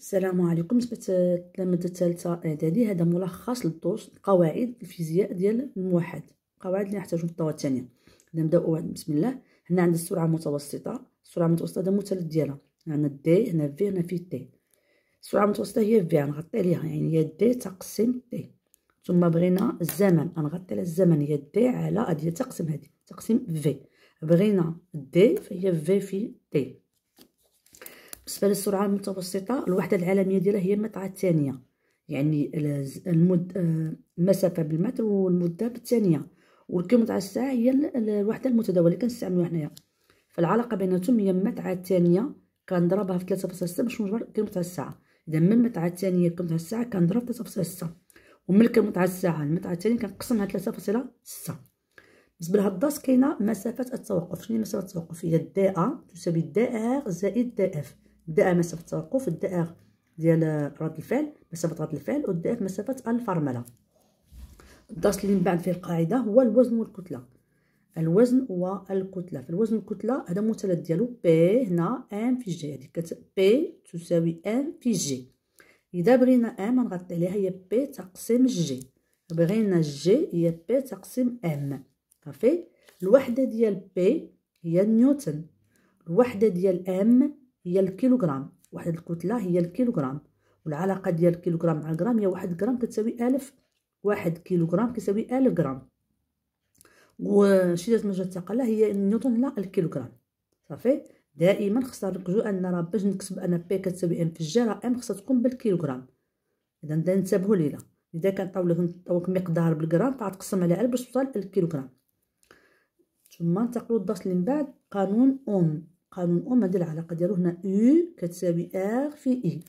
السلام عليكم نسبة التلامذة الثالثة إعدادي هذا ملخص للدروس قواعد الفيزياء ديال الموحد قواعد اللي نحتاجو في الدورة الثانية نبداو بسم الله هنا عندنا السرعة المتوسطة السرعة المتوسطة هذا المثلث ديالها هنا دي هنا في هنا في تي السرعة المتوسطة هي في غنغطي عليها يعني هي دي تقسيم تي ثم بغينا الزمن غنغطي على الزمن هي دي على هادي تقسيم هادي تقسيم في بغينا دي فهي في في تي بالنسبه للسرعه المتوسطه الوحده العالميه ديالها هي المتعه الثانيه يعني المد المسافه بالمتر والمده بالثانيه والكيلومتر على الساعه هي الوحده المتداوله اللي كنستعملوها حنايا فالعلاقه بيناتهم هي المتعه الثانيه كنضربها في 3.6 باش نجبر كيلومتر على الساعه اذا من المتعه الثانيه كيلومتر على الساعه كنضرب 3.6 ومن الكيلومتر على الساعه المتعه الثانيه كنقسمها 3.6 بالنسبه لهاد الدرس كاينه مسافه التوقف شنو مسافه التوقف هي الدائه تساوي الدائر زائد دائف الدائرة مسافة التوقف الدائرة ديال رد الفعل مسافة رد الفعل والدائرة مسافة الفرملة الدرس اللي من بعد فيه القاعدة هو الوزن والكتلة الوزن والكتلة فالوزن والكتلة هذا المثلث ديالو بي هنا ام في جي هذيك كت بي تساوي ام في جي إذا بغينا ام غنغطي عليها هي بي تقسيم جي بغينا جي هي بي تقسيم ام صافي الوحدة ديال بي هي نيوتن الوحدة ديال ام هي الكيلوغرام واحد الكتله هي الكيلوغرام والعلاقه ديال الكيلوغرام مع الغرام هي واحد غرام كتساوي ألف واحد كيلوغرام كيساوي ألف غرام وشده مجرى الثقل هي نيوتن على الكيلوغرام صافي دائما خصنا نركزو ان راه باش نكتب ان بي كتساوي ام في الجي راه ام خصها تكون بالكيلوغرام اذا نتبهوا ليلا اذا كان طاولك مقدار بالغرام فغتقسم على 1000 باش توصل الكيلوغرام ثم ننتقلوا للدرس اللي من بعد قانون اوم قانون أم ديال العلاقة ديالو هنا أو كتساوي أغ في إي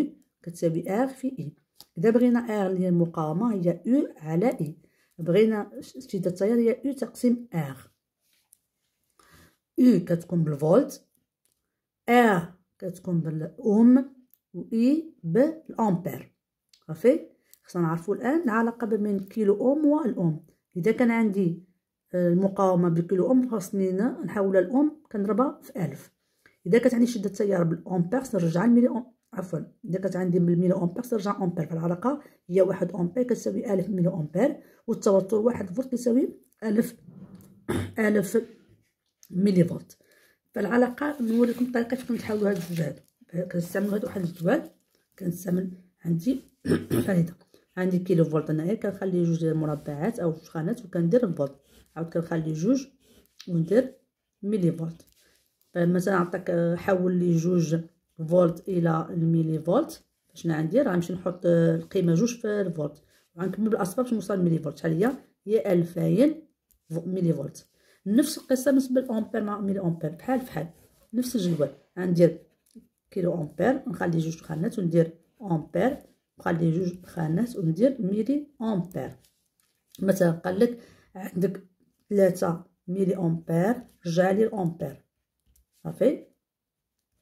أو كتساوي أغ في إي إذا بغينا أغ اللي هي المقاومة هي أو على إي بغينا شدة التيار هي أو تقسيم أغ أو كتكون بالفولت أغ كتكون بالأم و إي بالأمبير صافي خصنا نعرفو الآن العلاقة بين كيلو أوم الأم إذا كان عندي المقاومه بالكيلو اوم خاصني نحولها الاوم كنضربها في الف اذا كانت عندي شده تيار بالاومبيرس نرجع للميلي اوم عفوا اذا كانت عندي بالميلي اومبير نرجع اومبير فالعلاقه هي واحد اومبير كتساوي الف ميلي اومبير والتوتر واحد فولت كيساوي الف الف ميلي فولت فالعلاقه نوريكم الطريقه كيفاش كنتحاولوا هاد الزوج هادو كنستعملوا هاد واحد الزوج كنستعمل عندي فريده عندي كيلو فولت انايا كنخلي جوج ديال المربعات او جوج خانات وكندير الفولت عاود كنخلي جوج وندير ميلي فولت آه، مثلا نعطيك آه، حول لي جوج فولت الى الميلي فولت شنو غندير غنمشي نحط آه، القيمه جوج في الفولت وغنكمل بالاسباب باش نوصل ميلي فولت شحال هي هي 2000 ميلي فولت نفس القصه بالنسبه للامبير مع ميلي امبير بحال بحال نفس الجدول غندير كيلو امبير نخلي جوج خانات وندير امبير نخلي جوج خانات وندير ميلي امبير مثلا قال لك عندك 3 ميلي امبير جالي الامبير صافي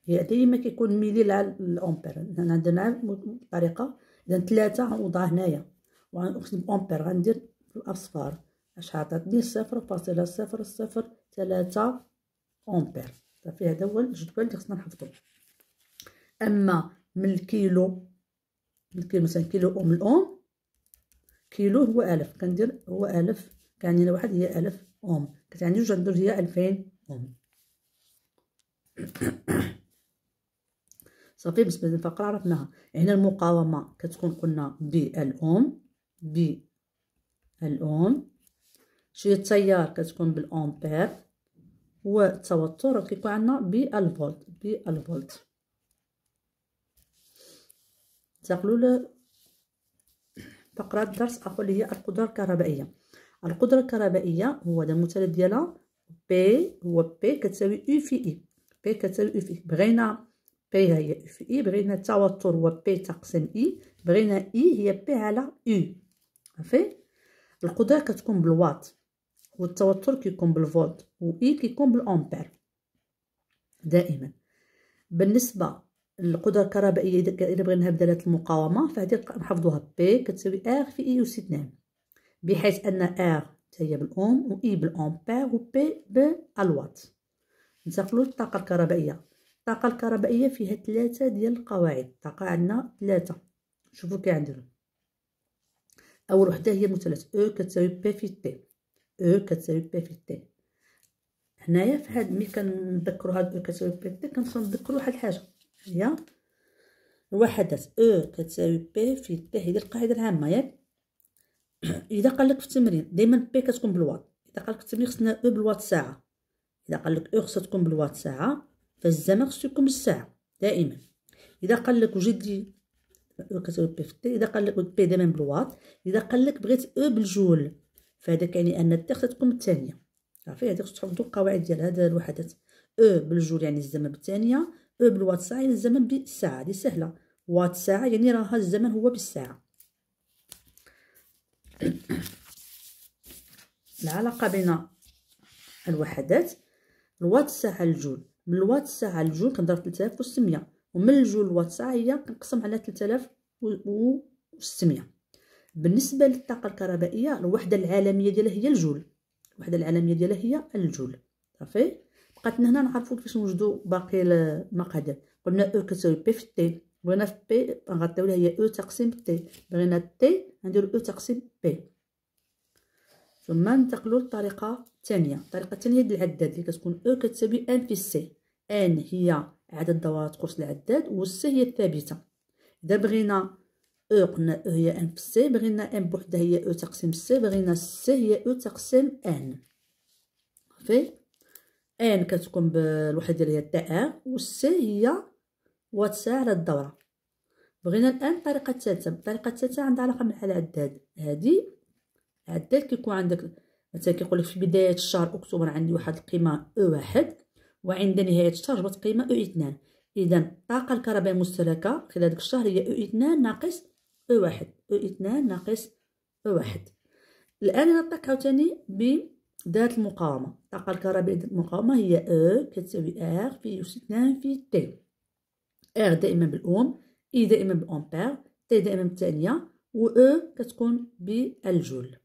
هي ديما كيكون ميلي على الامبير هنا درنا بطريقه اذا 3 غنوضعها هنايا وغنقسم امبير غندير الاصفار اش عطاتني صفر فاصلة صفر صفر ثلاثة امبير صافي هذا هو الجدول اللي خصنا نحفظو اما من الكيلو من الكيلو مثلا كيلو ام الاوم كيلو هو الف كندير هو الف يعني لواحد واحد هي ألف أوم كانت عندي زوج هي ألفين أوم صافي بالنسبة للفقرة عرفناها هنا المقاومة كتكون قلنا الأوم ب الأوم شوية التيار كتكون بالأمبير والتوتر كيكون عندنا بالفولت بالفولت انتقلوا لفقرة درس آخر هي القدرة الكهربائية القدره الكهربائيه هو هذا المثلث ديالها بي هو بي كتساوي او في اي e. بي كتساوي او في اي e. بغينا بي هي او في اي e، بغينا التوتر هو بي تقسيم اي بغينا اي هي بي على او صافي القدره كتكون بالواط والتوتر كيكون بالفولت و اي كيكون بالامبير دائما بالنسبه القدرة الكهربائيه اذا بغينا بداله المقاومه فهذه نحفظوها بي كتساوي ار في اي اس 2 بحيث ان ار هي بالاوم و اي e بالامبير و بي بالوات ننتقلوا للطاقه الكهربائيه الطاقه الكهربائيه فيها ثلاثه ديال القواعد الطاقه عندنا ثلاثه شوفوا كي عندنا اول وحده هي مثلث او e كتساوي بي في تي او e كتساوي بي في تي هنايا في هاد ملي كنذكروا هاد او كتساوي بي في تي كنتذكروا واحد الحاجه هي الوحدات او كتساوي بي في تي هي القاعده العامه ياك اذا قال لك في التمرين دائما بي كتكون بالواط اذا قال لك في التمرين خصنا او بالواط ساعه اذا قال لك او خصها تكون بالواط ساعه فالزمن خصو يكون بالساعه دائما اذا قال لك وجدي كتساوي بي في تي اذا قال لك بي دائما بالواط اذا قال لك بغيت او بالجول فهذا يعني ان تي خصها تكون بالثانيه صافي هذيك تحفظوا القواعد ديال هاد الوحدات او بالجول يعني الزمن بالثانيه او بالواط ساعه يعني الزمن بالساعه هذه سهله واط ساعه يعني راها الزمن هو بالساعه العلاقه بين الوحدات الوات ساعه الجول من الوات ساعه الجول كنضرب 3600 ومن الجول الوات ساعه هي كنقسم على 3600 بالنسبه للطاقه الكهربائيه الوحده العالميه ديالها هي الجول الوحده العالميه ديالها هي الجول صافي بقات هنا نعرفوا كيفاش نوجدوا باقي المقادير قلنا او e كتساوي بي في تي بغينا في بي غنعطيو ليها هي او e تقسيم تي بغينا تي غنديرو او e تقسيم بي ثم ننتقلوا للطريقه الثانيه الطريقه الثانيه هي العداد اللي كتكون او e كتساوي ان في سي ان هي عدد دورات قوس العداد سي هي الثابته اذا بغينا او قلنا او هي ان في سي بغينا ان بوحدها هي او تقسيم سي بغينا سي هي او تقسيم ان في ان كتكون بالوحده ديالها تاع ان سي هي وتساعد الدورة بغينا الآن الطريقة الثالثة الطريقة الثالثة عندها علاقة بحال العداد هادي العداد كيكون عندك مثلا كيقول لك في بداية الشهر أكتوبر عندي واحد القيمة أو واحد وعند نهاية الشهر جبت قيمة أو اثنان إذا الطاقة الكهربائية المستهلكة خلال هذاك الشهر هي أو اثنان ناقص أو واحد أو اثنان ناقص أو واحد الآن نطلق عاوتاني بذات المقاومة الطاقة الكهربائية المقاومة هي أو كتساوي أر في أوس اثنان في تي ار دائما بالأوم اي e دائما بالأمبير تي دائما بالثانية و او e كتكون بالجول